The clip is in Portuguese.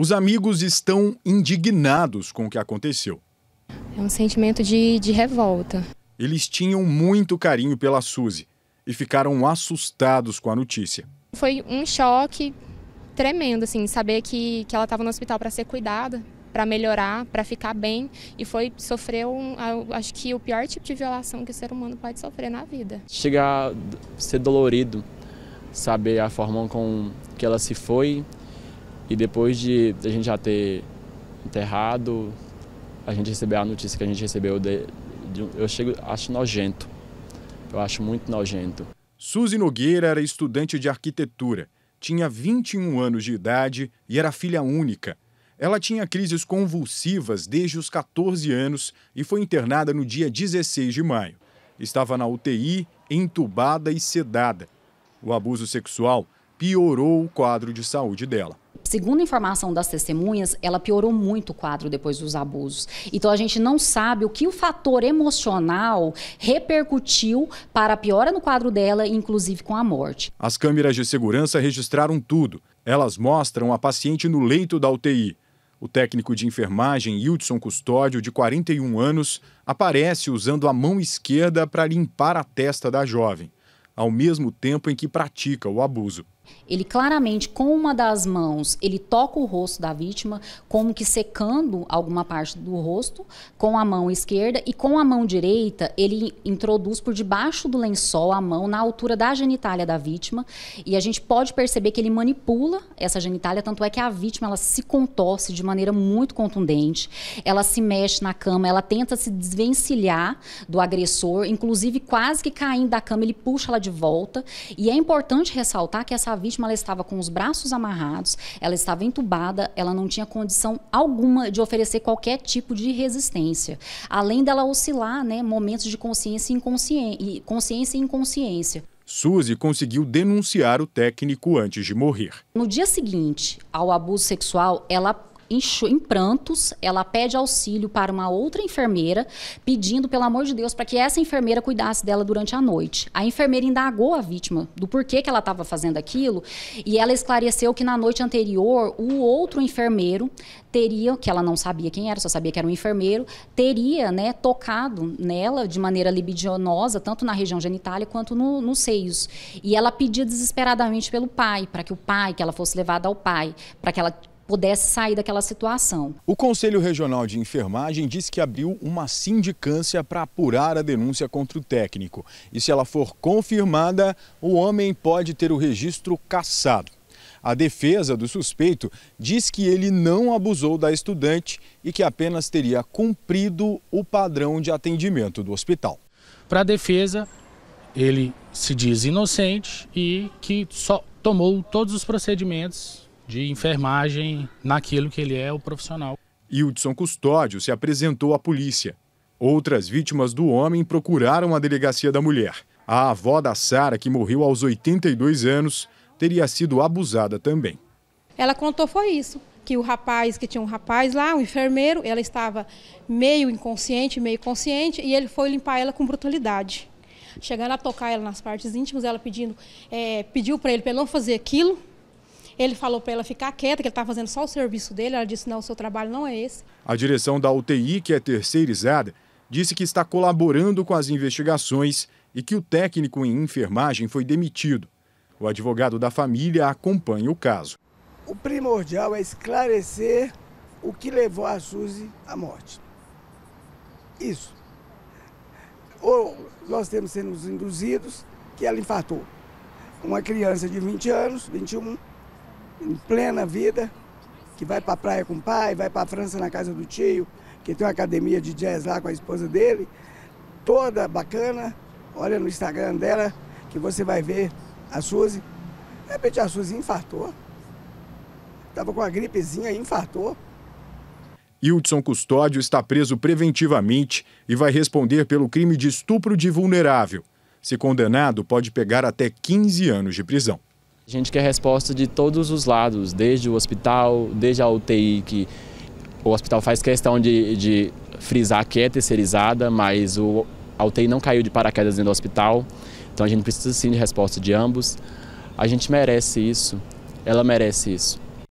Os amigos estão indignados com o que aconteceu. É um sentimento de, de revolta. Eles tinham muito carinho pela Suzy e ficaram assustados com a notícia. Foi um choque tremendo, assim, saber que, que ela estava no hospital para ser cuidada, para melhorar, para ficar bem. E foi, sofreu, um, acho que o pior tipo de violação que o ser humano pode sofrer na vida. Chega a ser dolorido saber a forma com que ela se foi, e depois de a gente já ter enterrado, a gente recebeu a notícia que a gente recebeu, de, de, eu chego, acho nojento. Eu acho muito nojento. Suzy Nogueira era estudante de arquitetura, tinha 21 anos de idade e era filha única. Ela tinha crises convulsivas desde os 14 anos e foi internada no dia 16 de maio. Estava na UTI, entubada e sedada. O abuso sexual piorou o quadro de saúde dela. Segundo a informação das testemunhas, ela piorou muito o quadro depois dos abusos. Então a gente não sabe o que o fator emocional repercutiu para a piora no quadro dela, inclusive com a morte. As câmeras de segurança registraram tudo. Elas mostram a paciente no leito da UTI. O técnico de enfermagem Hildson Custódio, de 41 anos, aparece usando a mão esquerda para limpar a testa da jovem, ao mesmo tempo em que pratica o abuso. Ele claramente, com uma das mãos, ele toca o rosto da vítima, como que secando alguma parte do rosto, com a mão esquerda, e com a mão direita, ele introduz por debaixo do lençol a mão na altura da genitália da vítima, e a gente pode perceber que ele manipula essa genitália, tanto é que a vítima ela se contorce de maneira muito contundente, ela se mexe na cama, ela tenta se desvencilhar do agressor, inclusive quase que caindo da cama, ele puxa ela de volta, e é importante ressaltar que essa a vítima ela estava com os braços amarrados, ela estava entubada, ela não tinha condição alguma de oferecer qualquer tipo de resistência. Além dela oscilar, né, momentos de consciência e inconsciência, consciência e inconsciência. Suzy conseguiu denunciar o técnico antes de morrer. No dia seguinte ao abuso sexual, ela em, em prantos, ela pede auxílio para uma outra enfermeira, pedindo, pelo amor de Deus, para que essa enfermeira cuidasse dela durante a noite. A enfermeira indagou a vítima do porquê que ela estava fazendo aquilo e ela esclareceu que na noite anterior, o outro enfermeiro teria, que ela não sabia quem era, só sabia que era um enfermeiro, teria né, tocado nela de maneira libidinosa, tanto na região genitália quanto no, nos seios. E ela pedia desesperadamente pelo pai, para que o pai, que ela fosse levada ao pai, para que ela pudesse sair daquela situação. O Conselho Regional de Enfermagem disse que abriu uma sindicância para apurar a denúncia contra o técnico. E se ela for confirmada, o homem pode ter o registro cassado. A defesa do suspeito diz que ele não abusou da estudante e que apenas teria cumprido o padrão de atendimento do hospital. Para a defesa, ele se diz inocente e que só tomou todos os procedimentos de enfermagem naquilo que ele é o profissional. Hildson Custódio se apresentou à polícia. Outras vítimas do homem procuraram a delegacia da mulher. A avó da Sara, que morreu aos 82 anos, teria sido abusada também. Ela contou foi isso, que o rapaz, que tinha um rapaz lá, um enfermeiro, ela estava meio inconsciente, meio consciente, e ele foi limpar ela com brutalidade. Chegando a tocar ela nas partes íntimas, ela pedindo, é, pediu para ele para não fazer aquilo, ele falou para ela ficar quieta, que ele estava fazendo só o serviço dele. Ela disse: não, o seu trabalho não é esse. A direção da UTI, que é terceirizada, disse que está colaborando com as investigações e que o técnico em enfermagem foi demitido. O advogado da família acompanha o caso. O primordial é esclarecer o que levou a Suzy à morte. Isso. Ou nós temos sendo induzidos que ela infartou. Uma criança de 20 anos, 21, em plena vida, que vai para a praia com o pai, vai para a França na casa do tio, que tem uma academia de jazz lá com a esposa dele, toda bacana. Olha no Instagram dela que você vai ver a Suzy. De repente a Suzy infartou. Estava com uma gripezinha e infartou. Hildson Custódio está preso preventivamente e vai responder pelo crime de estupro de vulnerável. Se condenado, pode pegar até 15 anos de prisão. A gente quer resposta de todos os lados, desde o hospital, desde a UTI, que o hospital faz questão de, de frisar que é terceirizada, mas o, a UTI não caiu de paraquedas dentro do hospital. Então a gente precisa sim de resposta de ambos. A gente merece isso, ela merece isso.